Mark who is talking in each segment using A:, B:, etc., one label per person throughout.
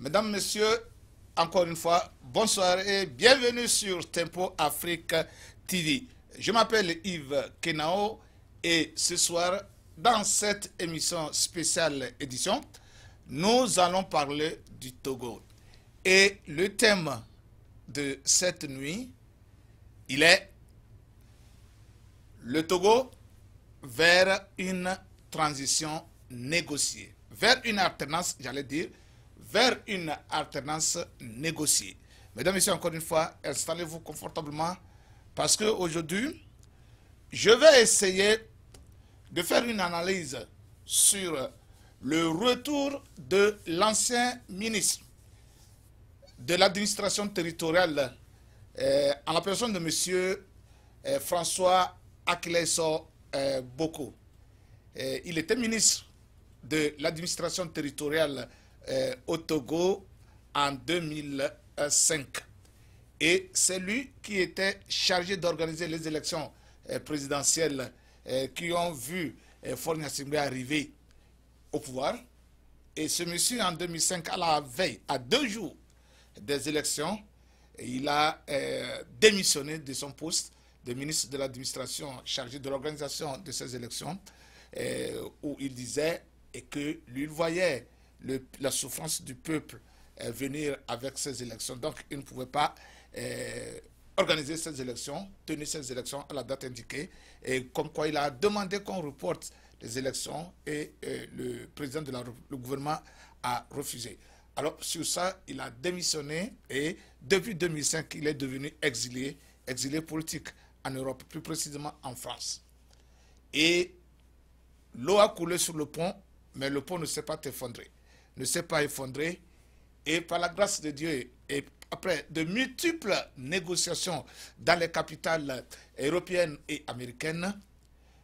A: Mesdames, Messieurs, encore une fois, bonsoir et bienvenue sur Tempo Afrique TV. Je m'appelle Yves Kenao et ce soir, dans cette émission spéciale édition, nous allons parler du Togo. Et le thème de cette nuit, il est le Togo vers une transition négociée, vers une alternance, j'allais dire, vers une alternance négociée. Mesdames, et Messieurs, encore une fois, installez-vous confortablement parce qu'aujourd'hui, je vais essayer de faire une analyse sur le retour de l'ancien ministre de l'administration territoriale euh, en la personne de M. Euh, François Akileso euh, Boko. il était ministre de l'administration territoriale euh, au Togo en 2005. Et c'est lui qui était chargé d'organiser les élections euh, présidentielles euh, qui ont vu Foreign Assembly arriver au pouvoir. Et ce monsieur, en 2005, à la veille, à deux jours des élections, il a démissionné de son poste de ministre de l'administration chargé de l'organisation de ces élections, où il disait et que lui voyait la souffrance du peuple venir avec ces élections. Donc, il ne pouvait pas euh, organiser ces élections, tenir ces élections à la date indiquée. Et comme quoi, il a demandé qu'on reporte les élections et euh, le président de gouvernement a refusé. Alors, sur ça, il a démissionné et depuis 2005, il est devenu exilé, exilé politique en Europe, plus précisément en France. Et l'eau a coulé sur le pont, mais le pont ne s'est pas effondré ne s'est pas effondré. Et par la grâce de Dieu, et après de multiples négociations dans les capitales européennes et américaines,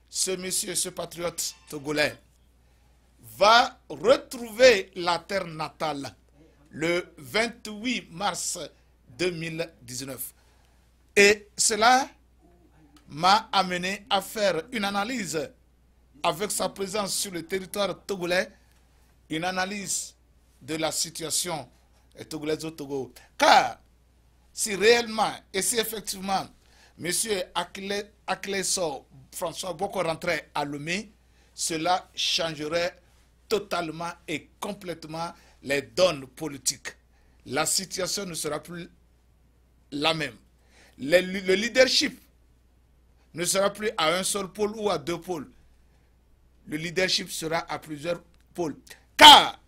A: ce monsieur, ce patriote togolais, va retrouver la terre natale le 28 mars 2019. Et cela m'a amené à faire une analyse avec sa présence sur le territoire togolais une analyse de la situation est au Car si réellement et si effectivement M. Akleso François Boko rentrait à Lomé, cela changerait totalement et complètement les donnes politiques. La situation ne sera plus la même. le leadership ne sera plus à un seul pôle ou à deux pôles. Le leadership sera à plusieurs pôles. Car,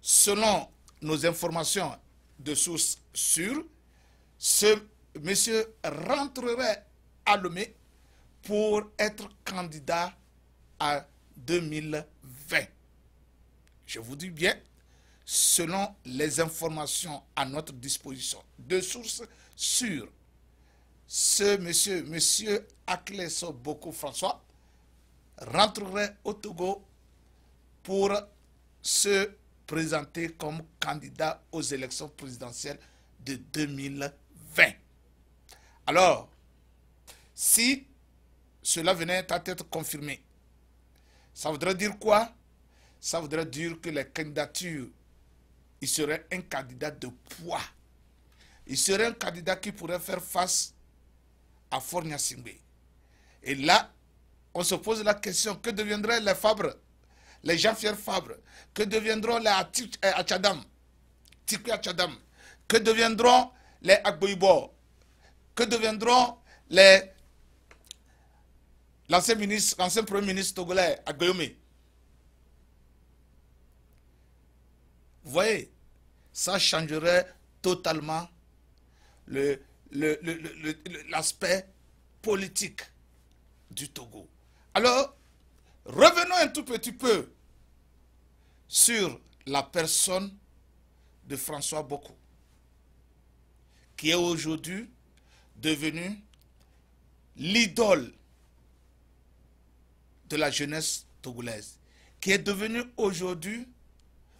A: selon nos informations de sources sûres, ce monsieur rentrerait à Lomé pour être candidat à 2020. Je vous dis bien, selon les informations à notre disposition, de sources sûres, ce monsieur, monsieur Akleso Boko François, rentrerait au Togo pour se présenter comme candidat aux élections présidentielles de 2020. Alors, si cela venait à être confirmé, ça voudrait dire quoi Ça voudrait dire que les candidatures, il serait un candidat de poids. Il serait un candidat qui pourrait faire face à Fornia Et là, on se pose la question, que deviendraient les Fabres les Jean-Pierre Fabre, que deviendront les euh, Achadam, que deviendront les Agboibo, que deviendront les l'ancien ministre, premier ministre togolais Agoyomi. Vous voyez, ça changerait totalement l'aspect politique du Togo. Alors, Revenons un tout petit peu sur la personne de François Boko, qui est aujourd'hui devenu l'idole de la jeunesse togolaise, qui est devenu aujourd'hui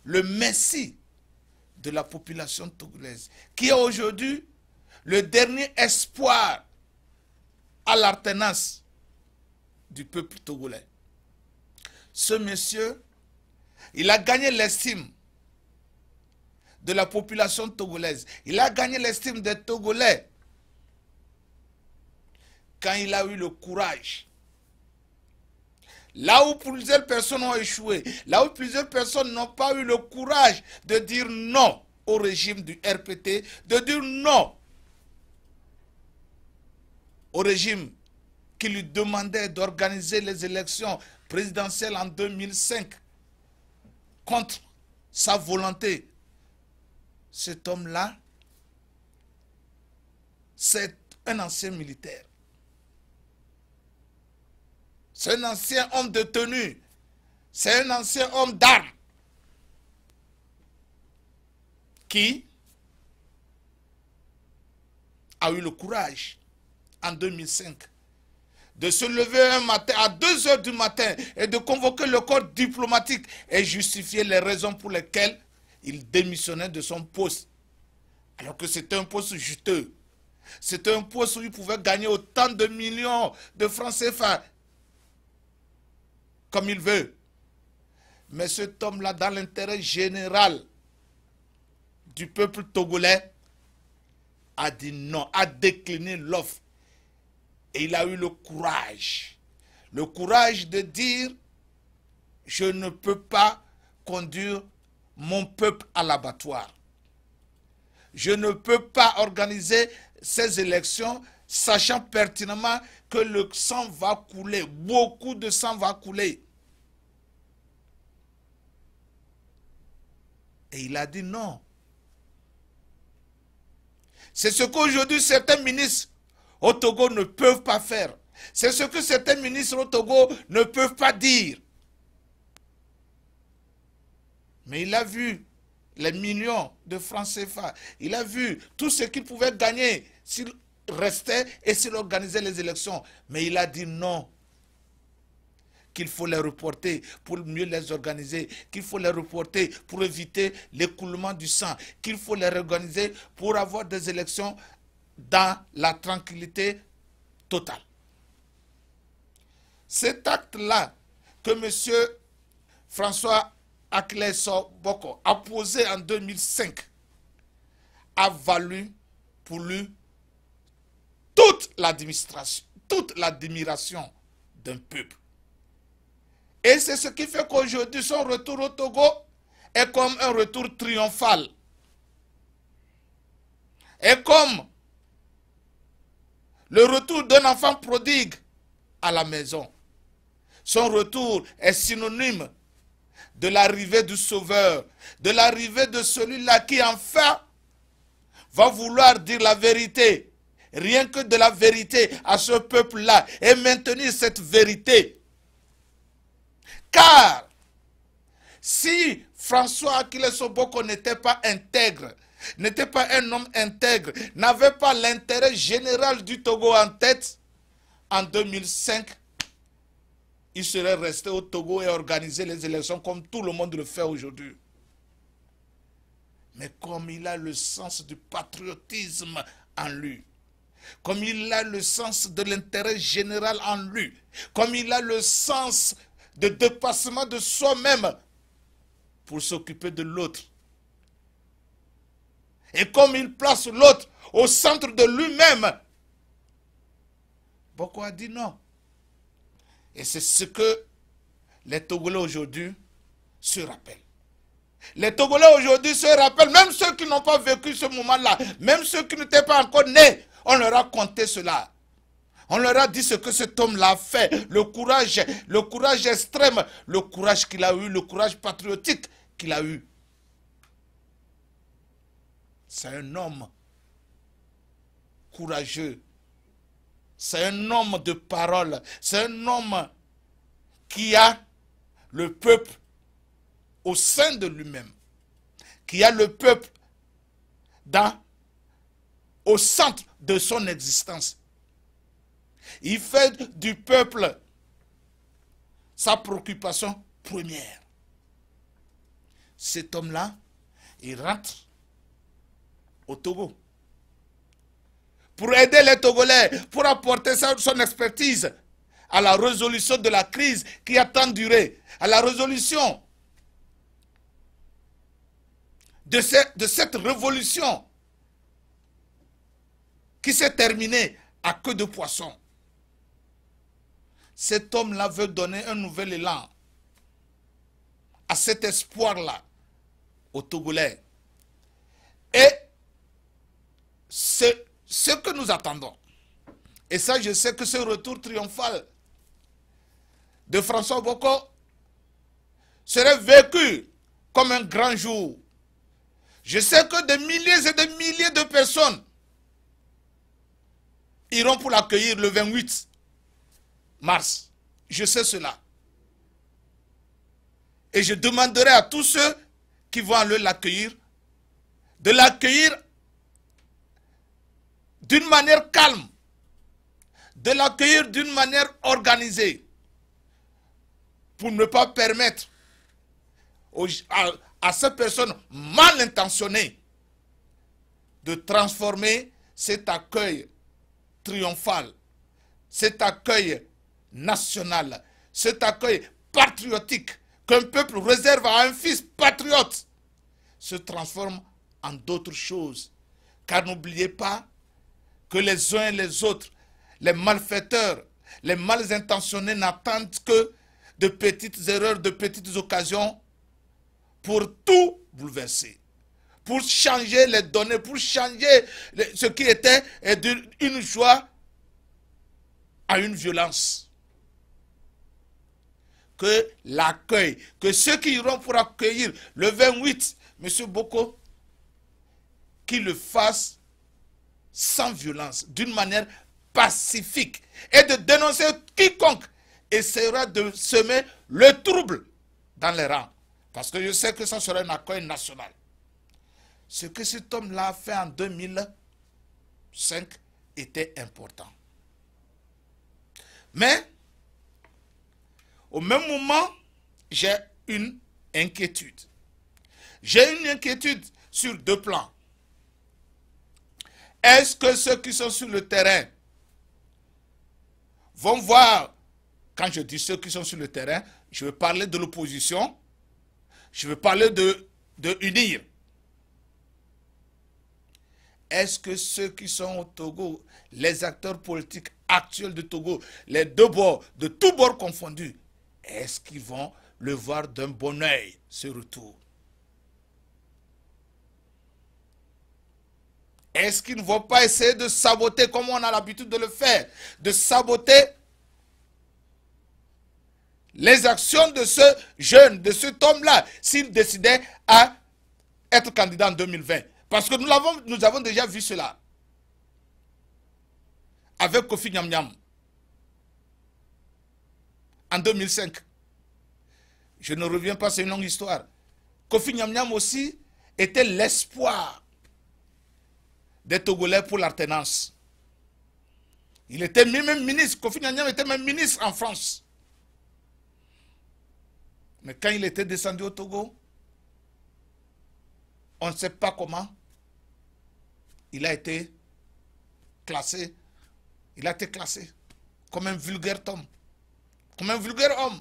A: le messie de la population togolaise, qui est aujourd'hui le dernier espoir à l'artenance du peuple togolais ce monsieur, il a gagné l'estime de la population togolaise. Il a gagné l'estime des Togolais quand il a eu le courage. Là où plusieurs personnes ont échoué, là où plusieurs personnes n'ont pas eu le courage de dire non au régime du RPT, de dire non au régime qui lui demandait d'organiser les élections présidentielle en 2005 contre sa volonté. Cet homme-là, c'est un ancien militaire. C'est un ancien homme de tenue. C'est un ancien homme d'armes qui a eu le courage en 2005 de se lever un matin à 2 heures du matin et de convoquer le corps diplomatique et justifier les raisons pour lesquelles il démissionnait de son poste. Alors que c'était un poste juteux. C'était un poste où il pouvait gagner autant de millions de francs CFA comme il veut. Mais cet homme-là, dans l'intérêt général du peuple togolais, a dit non, a décliné l'offre et il a eu le courage, le courage de dire, je ne peux pas conduire mon peuple à l'abattoir. Je ne peux pas organiser ces élections sachant pertinemment que le sang va couler, beaucoup de sang va couler. Et il a dit non. C'est ce qu'aujourd'hui certains ministres au Togo ne peuvent pas faire. C'est ce que certains ministres au Togo ne peuvent pas dire. Mais il a vu les millions de francs CFA. Il a vu tout ce qu'il pouvait gagner s'il restait et s'il organisait les élections. Mais il a dit non. Qu'il faut les reporter pour mieux les organiser. Qu'il faut les reporter pour éviter l'écoulement du sang. Qu'il faut les organiser pour avoir des élections dans la tranquillité totale. Cet acte-là que M. François Akleso Boko a posé en 2005 a valu pour lui toute l'administration, toute l'admiration d'un peuple. Et c'est ce qui fait qu'aujourd'hui, son retour au Togo est comme un retour triomphal. Et comme le retour d'un enfant prodigue à la maison. Son retour est synonyme de l'arrivée du Sauveur, de l'arrivée de celui-là qui enfin va vouloir dire la vérité, rien que de la vérité à ce peuple-là et maintenir cette vérité. Car si François Aquiles Soboko n'était pas intègre, n'était pas un homme intègre, n'avait pas l'intérêt général du Togo en tête, en 2005, il serait resté au Togo et organisé les élections comme tout le monde le fait aujourd'hui. Mais comme il a le sens du patriotisme en lui, comme il a le sens de l'intérêt général en lui, comme il a le sens de dépassement de soi-même pour s'occuper de l'autre, et comme il place l'autre au centre de lui-même, beaucoup a dit non. Et c'est ce que les Togolais aujourd'hui se rappellent. Les Togolais aujourd'hui se rappellent, même ceux qui n'ont pas vécu ce moment-là, même ceux qui n'étaient pas encore nés, on leur a conté cela. On leur a dit ce que cet homme-là fait, le courage, le courage extrême, le courage qu'il a eu, le courage patriotique qu'il a eu. C'est un homme courageux. C'est un homme de parole. C'est un homme qui a le peuple au sein de lui-même. Qui a le peuple dans, au centre de son existence. Il fait du peuple sa préoccupation première. Cet homme-là, il rentre au Togo. Pour aider les Togolais, pour apporter son expertise à la résolution de la crise qui a tant duré, à la résolution de, de cette révolution qui s'est terminée à queue de poisson. Cet homme-là veut donner un nouvel élan à cet espoir-là aux Togolais. Et c'est ce que nous attendons. Et ça, je sais que ce retour triomphal de François Bocco serait vécu comme un grand jour. Je sais que des milliers et des milliers de personnes iront pour l'accueillir le 28 mars. Je sais cela. Et je demanderai à tous ceux qui vont aller l'accueillir de l'accueillir d'une manière calme, de l'accueillir d'une manière organisée, pour ne pas permettre à, ces personnes mal intentionnées de transformer cet accueil triomphal, cet accueil national, cet accueil patriotique qu'un peuple réserve à un fils patriote se transforme en d'autres choses. Car n'oubliez pas que les uns et les autres, les malfaiteurs, les mal intentionnés n'attendent que de petites erreurs, de petites occasions pour tout bouleverser, pour changer les données, pour changer ce qui était d'une joie à une violence. Que l'accueil, que ceux qui iront pour accueillir le 28, M. Boko, qu'ils le fassent sans violence, d'une manière pacifique, et de dénoncer quiconque essaiera de semer le trouble dans les rangs. Parce que je sais que ça sera un accueil national. Ce que cet homme-là a fait en 2005 était important. Mais, au même moment, j'ai une inquiétude. J'ai une inquiétude sur deux plans. Est-ce que ceux qui sont sur le terrain vont voir, quand je dis ceux qui sont sur le terrain, je veux parler de l'opposition, je veux parler de, de unir. Est-ce que ceux qui sont au Togo, les acteurs politiques actuels de Togo, les deux bords, de tous bords confondus, est-ce qu'ils vont le voir d'un bon oeil, ce retour Est-ce qu'ils ne vont pas essayer de saboter comme on a l'habitude de le faire De saboter les actions de ce jeune, de cet homme-là, s'il décidait à être candidat en 2020. Parce que nous, avons, nous avons déjà vu cela avec Kofi Nyam Niam. en 2005. Je ne reviens pas, c'est une longue histoire. Kofi Niam Niam aussi était l'espoir des Togolais pour l'artenance. Il était même ministre, Kofi Nanyam était même ministre en France. Mais quand il était descendu au Togo, on ne sait pas comment, il a été classé, il a été classé comme un vulgaire homme, comme un vulgaire homme.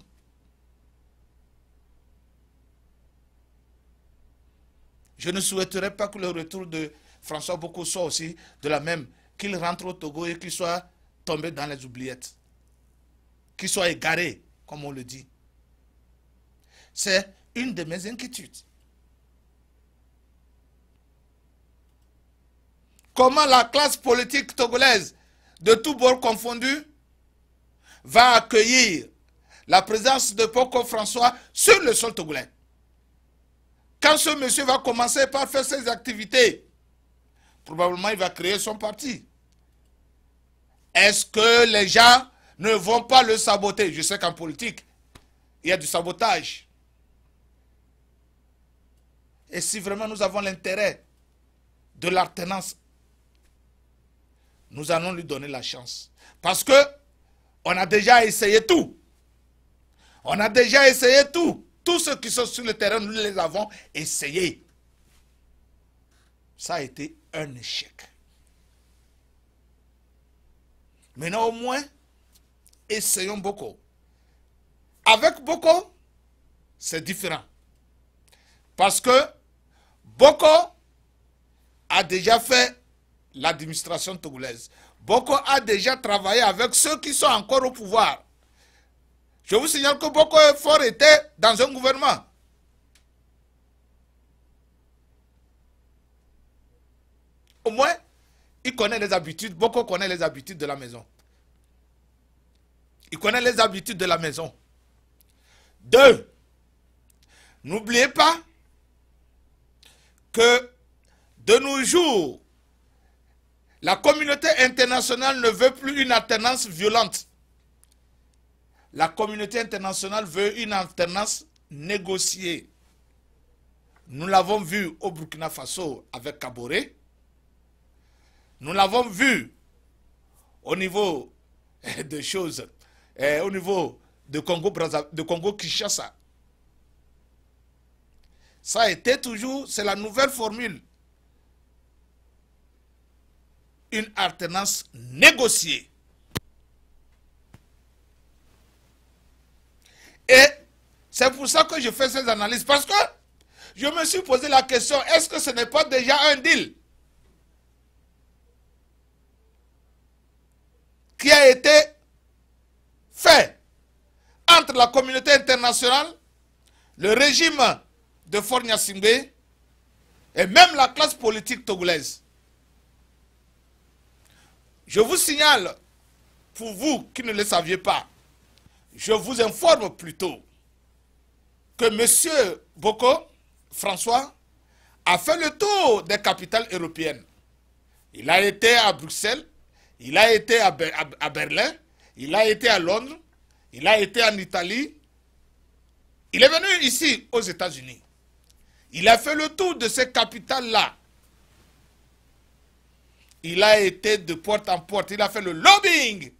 A: Je ne souhaiterais pas que le retour de François Boko soit aussi de la même, qu'il rentre au Togo et qu'il soit tombé dans les oubliettes, qu'il soit égaré, comme on le dit. C'est une de mes inquiétudes. Comment la classe politique togolaise, de tous bords confondus, va accueillir la présence de Poco François sur le sol togolais. Quand ce monsieur va commencer par faire ses activités probablement il va créer son parti. Est-ce que les gens ne vont pas le saboter Je sais qu'en politique, il y a du sabotage. Et si vraiment nous avons l'intérêt de l'alternance, nous allons lui donner la chance. Parce que on a déjà essayé tout. On a déjà essayé tout. Tous ceux qui sont sur le terrain, nous les avons essayés. Ça a été un échec. Maintenant, au moins, essayons beaucoup Avec beaucoup c'est différent. Parce que beaucoup a déjà fait l'administration togolaise. Boko a déjà travaillé avec ceux qui sont encore au pouvoir. Je vous signale que Boko Fort était dans un gouvernement. Au moins, il connaît les habitudes. Beaucoup connaît les habitudes de la maison. Il connaît les habitudes de la maison. Deux, n'oubliez pas que de nos jours, la communauté internationale ne veut plus une alternance violente. La communauté internationale veut une alternance négociée. Nous l'avons vu au Burkina Faso avec Kabore. Nous l'avons vu au niveau eh, de choses, eh, au niveau de Congo, de Congo Kinshasa. Ça a été toujours, c'est la nouvelle formule. Une alternance négociée. Et c'est pour ça que je fais ces analyses. Parce que je me suis posé la question, est-ce que ce n'est pas déjà un deal qui a été fait entre la communauté internationale, le régime de Fornia et même la classe politique togolaise. Je vous signale, pour vous qui ne le saviez pas, je vous informe plutôt que M. Boko, François, a fait le tour des capitales européennes. Il a été à Bruxelles, il a été à, Berlin, il a été à Londres, il a été en Italie. Il est venu ici, aux États-Unis. Il a fait le tour de ces capitales-là. Il a été de porte en porte. Il a fait le lobbying.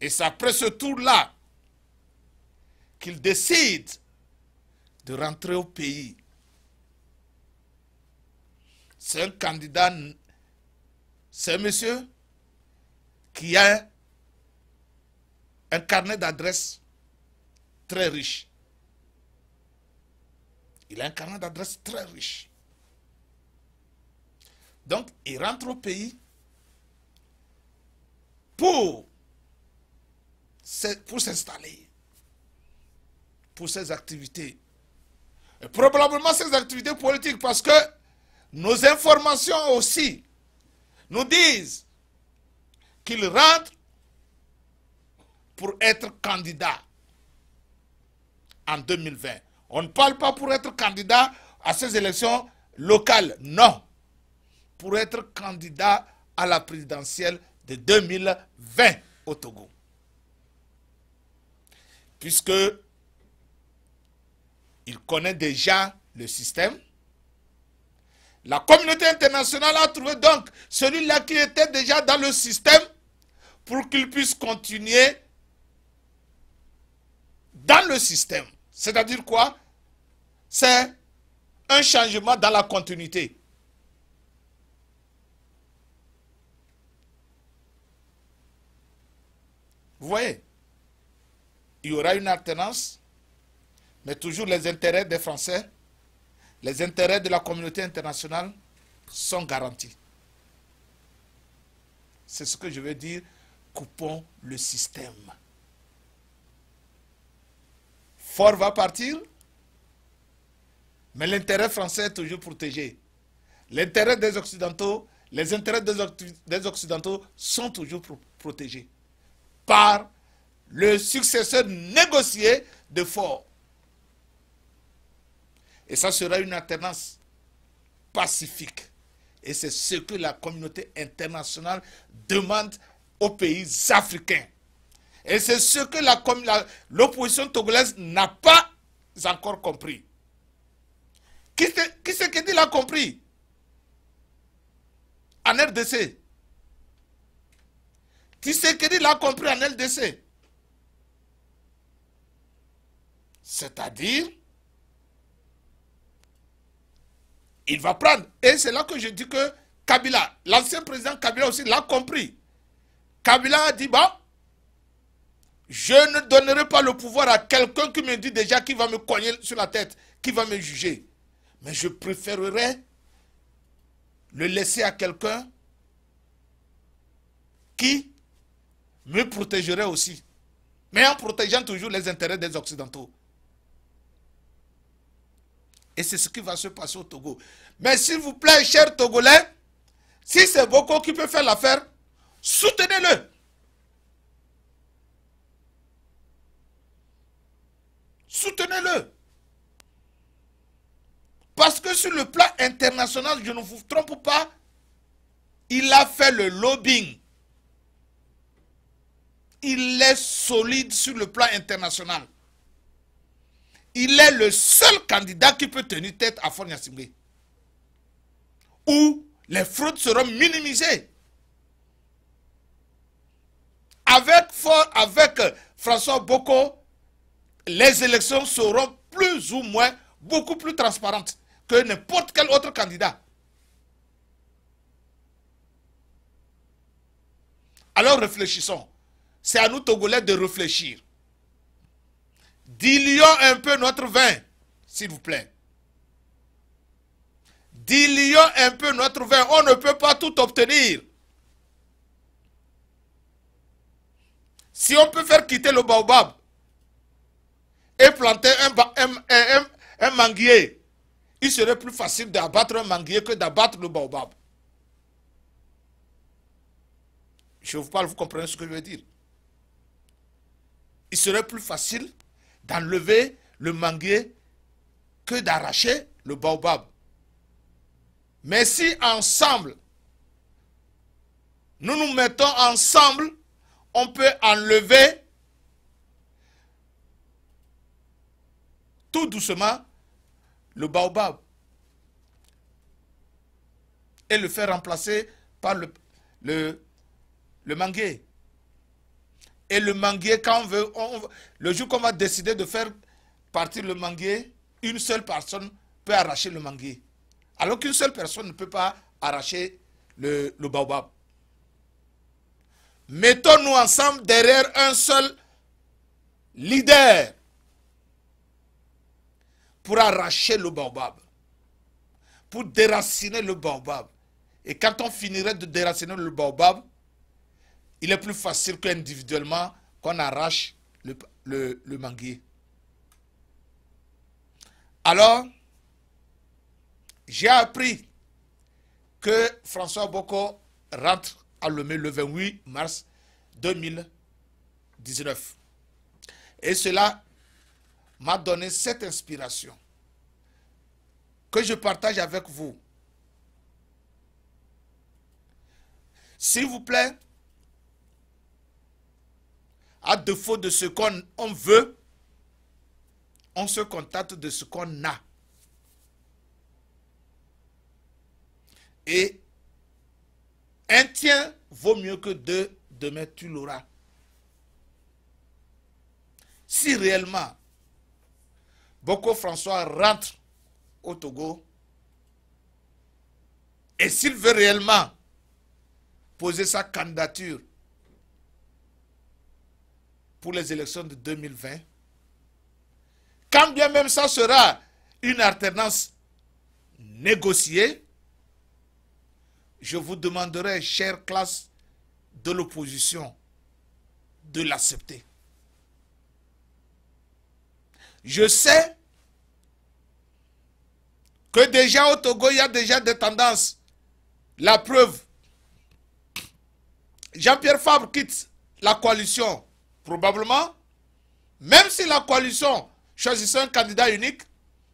A: Et c'est après ce tour-là qu'il décide de rentrer au pays. C'est un candidat c'est un monsieur qui a un carnet d'adresse très riche. Il a un carnet d'adresses très riche. Donc, il rentre au pays pour pour s'installer, pour ses activités. Et probablement ses activités politiques, parce que nos informations aussi nous disent qu'il rentre pour être candidat en 2020. On ne parle pas pour être candidat à ces élections locales, non. Pour être candidat à la présidentielle de 2020 au Togo. Puisque il connaît déjà le système, la communauté internationale a trouvé donc celui-là qui était déjà dans le système pour qu'il puisse continuer dans le système. C'est-à-dire quoi C'est un changement dans la continuité. Vous voyez Il y aura une alternance, mais toujours les intérêts des Français les intérêts de la communauté internationale sont garantis. C'est ce que je veux dire, coupons le système. Fort va partir, mais l'intérêt français est toujours protégé. L'intérêt des Occidentaux, les intérêts des, Occidentaux sont toujours protégés par le successeur négocié de Fort. Et ça sera une alternance pacifique. Et c'est ce que la communauté internationale demande aux pays africains. Et c'est ce que l'opposition togolaise n'a pas encore compris. Qui c'est qui l'a compris En RDC. Qui c'est qui l'a compris en LDC C'est-à-dire il va prendre. Et c'est là que je dis que Kabila, l'ancien président Kabila aussi l'a compris. Kabila a dit, bon, bah, je ne donnerai pas le pouvoir à quelqu'un qui me dit déjà qui va me cogner sur la tête, qui va me juger. Mais je préférerais le laisser à quelqu'un qui me protégerait aussi. Mais en protégeant toujours les intérêts des Occidentaux. Et c'est ce qui va se passer au Togo. Mais s'il vous plaît, chers Togolais, si c'est Boko qui peut faire l'affaire, soutenez-le. Soutenez-le. Parce que sur le plan international, je ne vous trompe pas, il a fait le lobbying. Il est solide sur le plan international il est le seul candidat qui peut tenir tête à Fonia Simbe. Où les fraudes seront minimisées. Avec, avec euh, François Boko, les élections seront plus ou moins beaucoup plus transparentes que n'importe quel autre candidat. Alors réfléchissons. C'est à nous Togolais de réfléchir. Dilions un peu notre vin, s'il vous plaît. Dilions un peu notre vin. On ne peut pas tout obtenir. Si on peut faire quitter le baobab et planter un, un manguier, il serait plus facile d'abattre un manguier que d'abattre le baobab. Je vous parle, vous comprenez ce que je veux dire. Il serait plus facile d'enlever le mangue que d'arracher le baobab. Mais si ensemble, nous nous mettons ensemble, on peut enlever tout doucement le baobab et le faire remplacer par le, le, et le manguier, quand on veut, le jour qu'on va décider de faire partir le manguier, une seule personne peut arracher le manguier. Alors qu'une seule personne ne peut pas arracher le, le baobab. Mettons-nous ensemble derrière un seul leader pour arracher le baobab, pour déraciner le baobab. Et quand on finirait de déraciner le baobab, il est plus facile qu'individuellement qu'on arrache le, le, manguier. Alors, j'ai appris que François Boko rentre à Lomé le 28 mars 2019. Et cela m'a donné cette inspiration que je partage avec vous. S'il vous plaît, à défaut de ce qu'on veut, on se contente de ce qu'on a. Et un tien vaut mieux que deux, demain tu l'auras. Si réellement Boko François rentre au Togo, et s'il veut réellement poser sa candidature pour les élections de 2020, quand bien même ça sera une alternance négociée, je vous demanderai, chère classe de l'opposition, de l'accepter. Je sais que déjà au Togo, il y a déjà des tendances. La preuve, Jean-Pierre Fabre quitte la coalition Probablement, même si la coalition choisissait un candidat unique,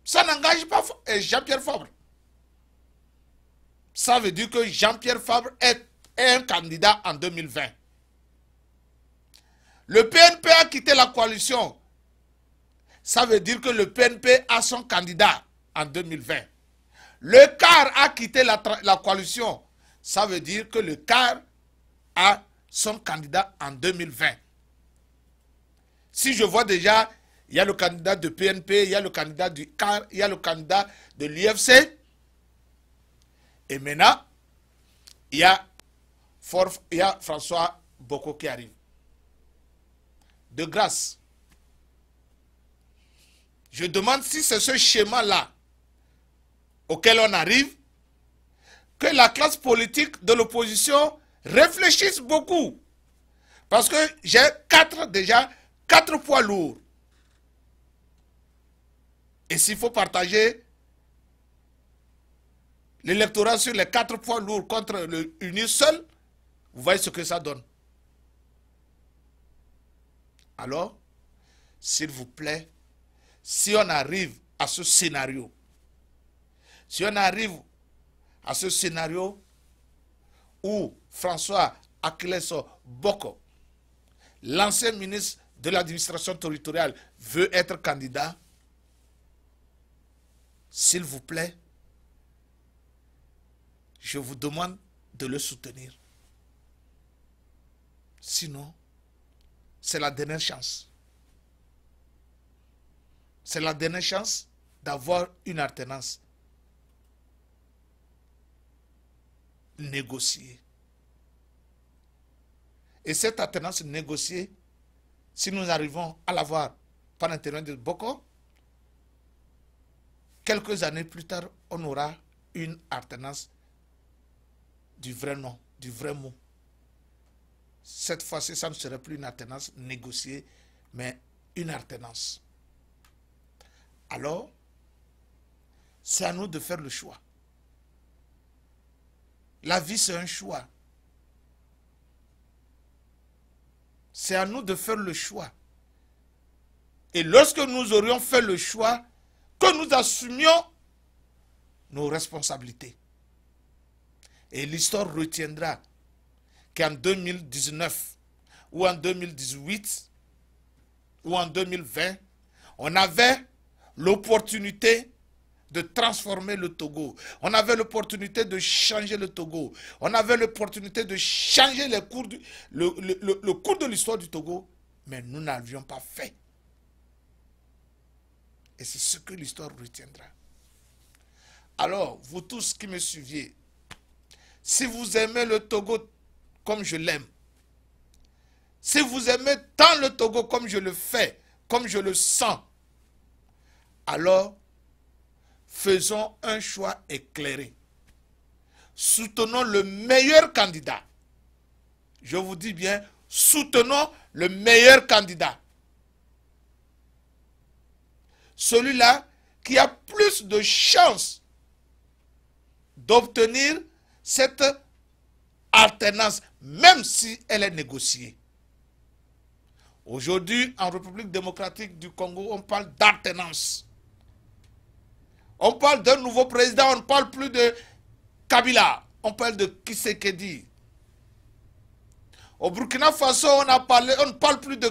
A: ça n'engage pas Jean-Pierre Fabre. Ça veut dire que Jean-Pierre Fabre est, un candidat en 2020. Le PNP a quitté la coalition. Ça veut dire que le PNP a son candidat en 2020. Le CAR a quitté la, la, coalition. Ça veut dire que le CAR a son candidat en 2020. Si je vois déjà, il y a le candidat de PNP, il y a le candidat du CAR, il y a le candidat de l'IFC, Et maintenant, il y a, il a François Boko qui arrive. De grâce. Je demande si c'est ce schéma-là auquel on arrive, que la classe politique de l'opposition réfléchisse beaucoup. Parce que j'ai quatre déjà Quatre poids lourds. Et s'il faut partager l'électorat sur les quatre poids lourds contre le, uni seul, vous voyez ce que ça donne. Alors, s'il vous plaît, si on arrive à ce scénario, si on arrive à ce scénario où François Akileso Boko, l'ancien ministre de l'administration territoriale veut être candidat, s'il vous plaît, je vous demande de le soutenir. Sinon, c'est la dernière chance. C'est la dernière chance d'avoir une alternance. négociée. Et cette alternance négociée si nous arrivons à l'avoir par l'intérêt de Boko, quelques années plus tard, on aura une alternance du vrai nom, du vrai mot. Cette fois-ci, ça ne serait plus une alternance négociée, mais une alternance. Alors, c'est à nous de faire le choix. La vie, c'est un choix. C'est à nous de faire le choix. Et lorsque nous aurions fait le choix, que nous assumions nos responsabilités. Et l'histoire retiendra qu'en 2019 ou en 2018 ou en 2020, on avait l'opportunité de transformer le Togo. On avait l'opportunité de changer le Togo. On avait l'opportunité de changer les cours du, le cours de l'histoire du Togo, mais nous n'avions pas fait. Et c'est ce que l'histoire retiendra. Alors, vous tous qui me suiviez, si vous aimez le Togo comme je l'aime, si vous aimez tant le Togo comme je le fais, comme je le sens, alors faisons un choix éclairé. Soutenons le meilleur candidat. Je vous dis bien, soutenons le meilleur candidat. Celui-là qui a plus de chances d'obtenir cette alternance, même si elle est négociée. Aujourd'hui, en République démocratique du Congo, on parle d'alternance. On parle d'un nouveau président, on ne parle plus de Kabila. On parle de Kisekedi. Au Burkina Faso, on, a parlé, on ne parle plus de...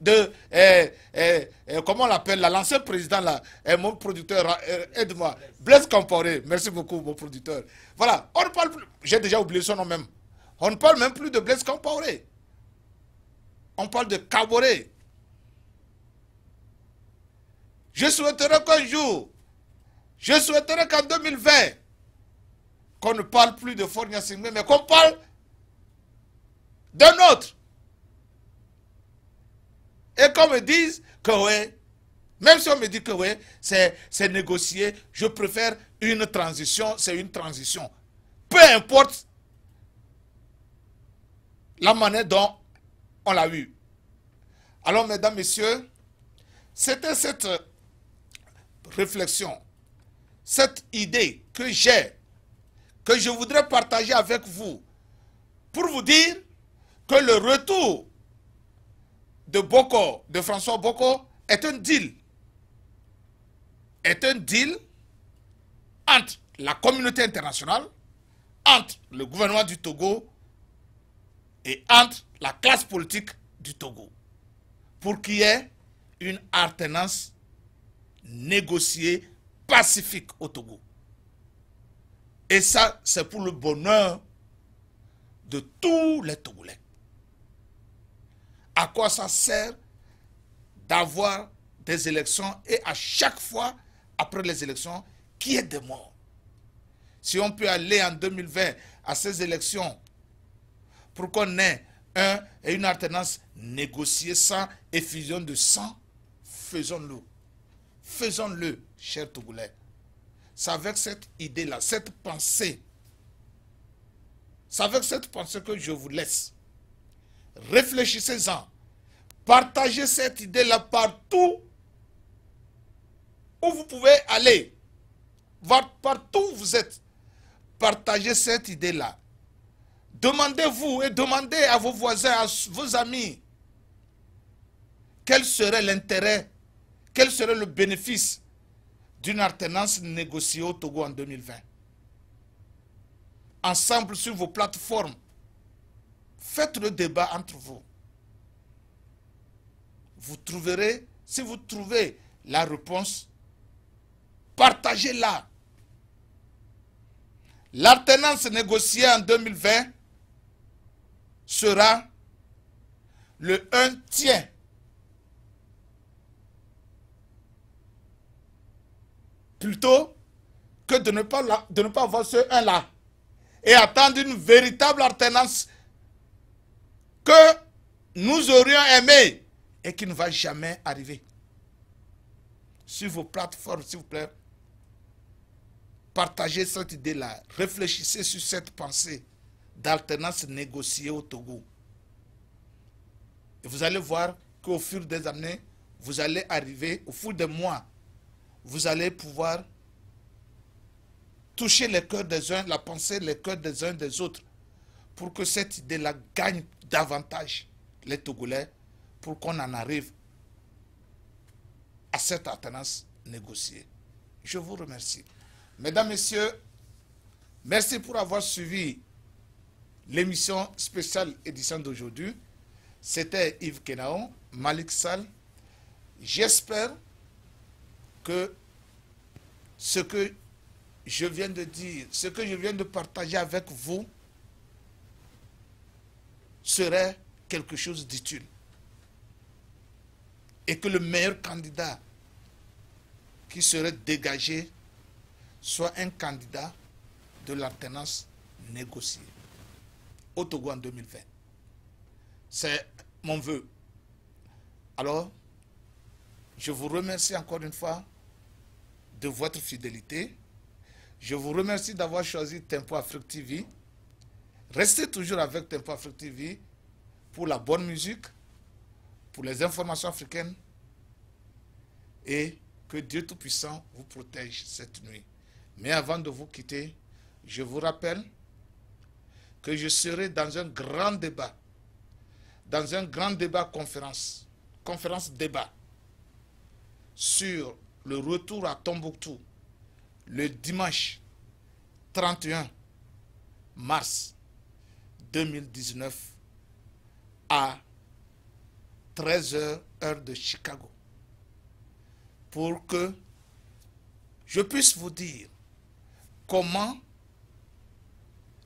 A: de eh, eh, eh, comment on l'appelle L'ancien président, là, mon producteur, aide-moi. Blaise merci beaucoup, mon producteur. Voilà, on ne parle plus... J'ai déjà oublié son nom même. On ne parle même plus de Blaise Compaoré. On parle de Kaboré. Je souhaiterais qu'un jour, je souhaiterais qu'en 2020, qu'on ne parle plus de Fort mais qu'on parle d'un autre. Et qu'on me dise que oui, même si on me dit que oui, c'est négocié, je préfère une transition, c'est une transition. Peu importe la manière dont on l'a eu. Alors, mesdames, messieurs, c'était cette réflexion cette idée que j'ai, que je voudrais partager avec vous, pour vous dire que le retour de Boko, de François Boko, est un deal. Est un deal entre la communauté internationale, entre le gouvernement du Togo et entre la classe politique du Togo pour qu'il y ait une alternance négociée pacifique au Togo. Et ça, c'est pour le bonheur de tous les Togolais. À quoi ça sert d'avoir des élections et à chaque fois, après les élections, qui est des morts Si on peut aller en 2020 à ces élections pour qu'on ait un et une alternance négociée sans effusion de sang, faisons-le. Faisons-le cher Togolais, c'est avec cette idée-là, cette pensée, c'est avec cette pensée que je vous laisse. Réfléchissez-en. Partagez cette idée-là partout où vous pouvez aller. Partout où vous êtes. Partagez cette idée-là. Demandez-vous et demandez à vos voisins, à vos amis, quel serait l'intérêt, quel serait le bénéfice d'une alternance négociée au Togo en 2020. Ensemble sur vos plateformes, faites le débat entre vous. Vous trouverez, si vous trouvez la réponse, partagez-la. L'alternance négociée en 2020 sera le un tiers plutôt que de ne pas, de ne pas avoir ce un-là et attendre une véritable alternance que nous aurions aimé et qui ne va jamais arriver. Sur vos plateformes, s'il vous plaît, partagez cette idée-là, réfléchissez sur cette pensée d'alternance négociée au Togo. Et vous allez voir qu'au fur des années, vous allez arriver, au fur des mois, vous allez pouvoir toucher les cœurs des uns, la pensée, les cœurs des uns des autres, pour que cette idée-là gagne davantage les Togolais, pour qu'on en arrive à cette alternance négociée. Je vous remercie. Mesdames, Messieurs, merci pour avoir suivi l'émission spéciale édition d'aujourd'hui. C'était Yves Kenaon, Malik Sal. J'espère que ce que je viens de dire, ce que je viens de partager avec vous, serait quelque chose d'utile. Et que le meilleur candidat qui serait dégagé soit un candidat de l'alternance négociée au Togo en 2020. C'est mon vœu. Alors, je vous remercie encore une fois de votre fidélité. Je vous remercie d'avoir choisi Tempo Afrique TV. Restez toujours avec Tempo Afrique TV pour la bonne musique, pour les informations africaines et que Dieu Tout-Puissant vous protège cette nuit. Mais avant de vous quitter, je vous rappelle que je serai dans un grand débat, dans un grand débat conférence, conférence débat sur le retour à Tombouctou le dimanche 31 mars 2019 à 13h heure de Chicago pour que je puisse vous dire comment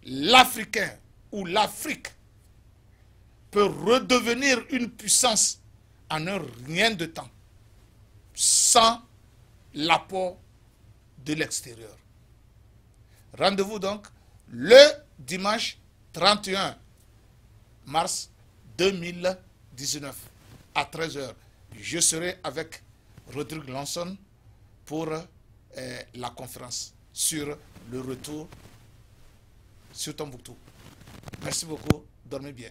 A: l'Africain ou l'Afrique peut redevenir une puissance en un rien de temps sans l'apport de l'extérieur. Rendez-vous donc le dimanche 31 mars 2019 à 13h. Je serai avec Rodrigue Lanson pour euh, la conférence sur le retour sur Tombouctou. Merci beaucoup. Dormez bien.